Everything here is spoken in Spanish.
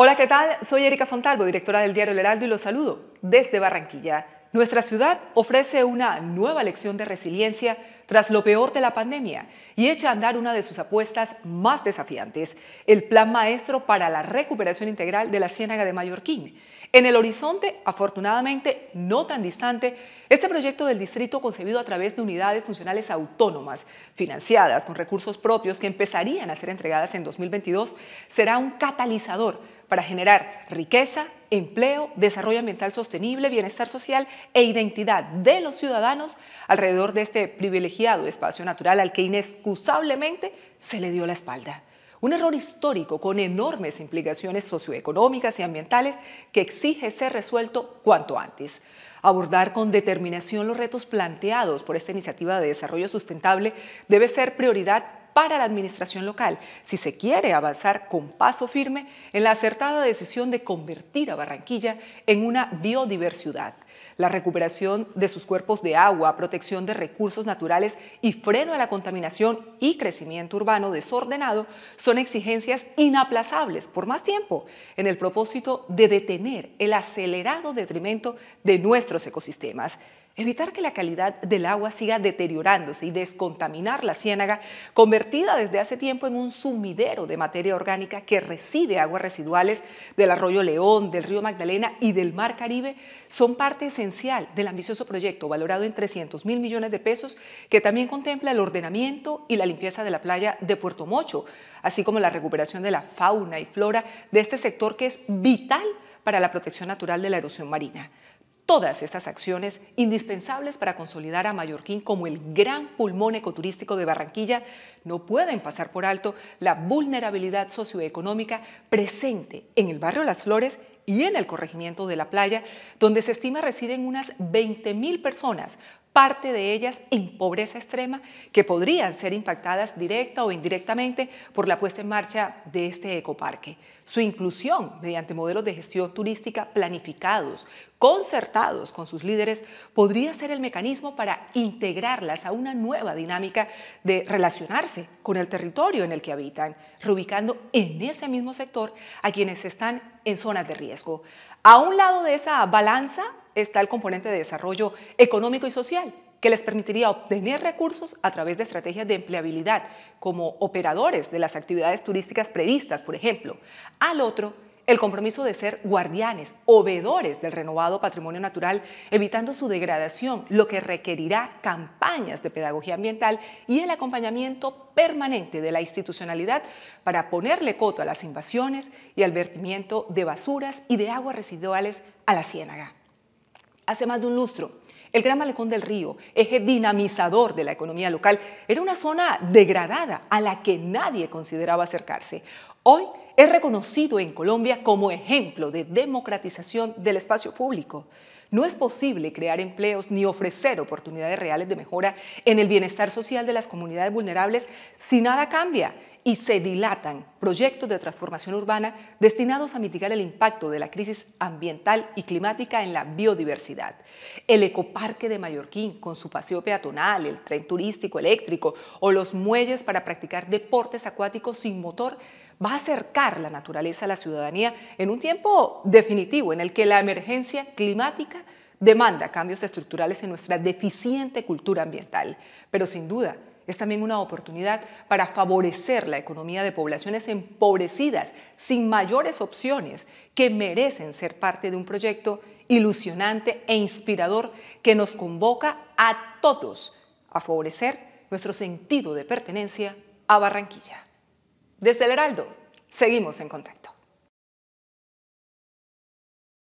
Hola, ¿qué tal? Soy Erika Fontalvo, directora del diario El Heraldo, y los saludo desde Barranquilla. Nuestra ciudad ofrece una nueva lección de resiliencia tras lo peor de la pandemia y echa a andar una de sus apuestas más desafiantes, el Plan Maestro para la Recuperación Integral de la Ciénaga de Mallorquín. En el horizonte, afortunadamente no tan distante, este proyecto del distrito concebido a través de unidades funcionales autónomas, financiadas con recursos propios que empezarían a ser entregadas en 2022, será un catalizador para generar riqueza, empleo, desarrollo ambiental sostenible, bienestar social e identidad de los ciudadanos alrededor de este privilegiado espacio natural al que inexcusablemente se le dio la espalda. Un error histórico con enormes implicaciones socioeconómicas y ambientales que exige ser resuelto cuanto antes. Abordar con determinación los retos planteados por esta iniciativa de desarrollo sustentable debe ser prioridad para la administración local si se quiere avanzar con paso firme en la acertada decisión de convertir a Barranquilla en una biodiversidad la recuperación de sus cuerpos de agua, protección de recursos naturales y freno a la contaminación y crecimiento urbano desordenado son exigencias inaplazables por más tiempo en el propósito de detener el acelerado detrimento de nuestros ecosistemas. Evitar que la calidad del agua siga deteriorándose y descontaminar la ciénaga, convertida desde hace tiempo en un sumidero de materia orgánica que recibe aguas residuales del arroyo León, del río Magdalena y del mar Caribe, son parte esencial del ambicioso proyecto, valorado en 300 mil millones de pesos, que también contempla el ordenamiento y la limpieza de la playa de Puerto Mocho, así como la recuperación de la fauna y flora de este sector que es vital para la protección natural de la erosión marina. Todas estas acciones, indispensables para consolidar a Mallorquín como el gran pulmón ecoturístico de Barranquilla, no pueden pasar por alto la vulnerabilidad socioeconómica presente en el barrio Las Flores y en el corregimiento de La Playa, donde se estima residen unas 20.000 personas, parte de ellas en pobreza extrema que podrían ser impactadas directa o indirectamente por la puesta en marcha de este ecoparque. Su inclusión mediante modelos de gestión turística planificados, concertados con sus líderes, podría ser el mecanismo para integrarlas a una nueva dinámica de relacionarse con el territorio en el que habitan, reubicando en ese mismo sector a quienes están en zonas de riesgo. A un lado de esa balanza está el componente de desarrollo económico y social, que les permitiría obtener recursos a través de estrategias de empleabilidad, como operadores de las actividades turísticas previstas, por ejemplo. Al otro, el compromiso de ser guardianes, obedores del renovado patrimonio natural, evitando su degradación, lo que requerirá campañas de pedagogía ambiental y el acompañamiento permanente de la institucionalidad para ponerle coto a las invasiones y al vertimiento de basuras y de aguas residuales a la ciénaga hace más de un lustro. El Gran Malecón del Río, eje dinamizador de la economía local, era una zona degradada a la que nadie consideraba acercarse. Hoy es reconocido en Colombia como ejemplo de democratización del espacio público. No es posible crear empleos ni ofrecer oportunidades reales de mejora en el bienestar social de las comunidades vulnerables si nada cambia y se dilatan proyectos de transformación urbana destinados a mitigar el impacto de la crisis ambiental y climática en la biodiversidad. El ecoparque de Mallorquín con su paseo peatonal, el tren turístico eléctrico o los muelles para practicar deportes acuáticos sin motor va a acercar la naturaleza a la ciudadanía en un tiempo definitivo en el que la emergencia climática demanda cambios estructurales en nuestra deficiente cultura ambiental. Pero sin duda, es también una oportunidad para favorecer la economía de poblaciones empobrecidas, sin mayores opciones, que merecen ser parte de un proyecto ilusionante e inspirador que nos convoca a todos a favorecer nuestro sentido de pertenencia a Barranquilla. Desde el Heraldo, seguimos en contacto.